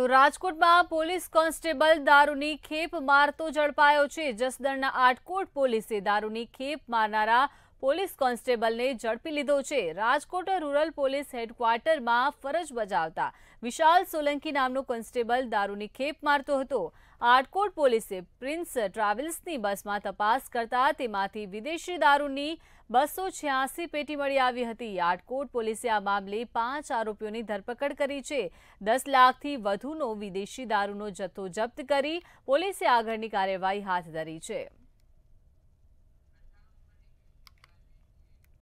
તો રાજકોટમાં police constable દારૂની ખેપ મારતો ઝડપાયો છે જસદણના આટકોટ પોલીસે દારૂની ખેપ મારનારા પોલીસ કોન્સ્ટેબલને જડપી લીધો છે રાજકોટ રુરલ પોલીસ હેડક્વાર્ટર માં ફરજ બજાવતા વિશાલ સોલંકી નામનો કોન્સ્ટેબલ દારૂની ખેપ મારતો હતો આર્કોટ પોલીસે પ્રિન્સ ટ્રાવેલ્સ ની બસમાં તપાસ કરતા તેમાંથી વિદેશી દારૂની 286 પેટી મળી આવી હતી આર્કોટ પોલીસે આ મામલે 5 આરોપીઓની ધરપકડ કરી છે 10 લાખ થી વધુનો વિદેશી દારૂનો જથ્થો જપ્ત કરી પોલીસે આગળની કાર્યવાહી હાથ ધરી છે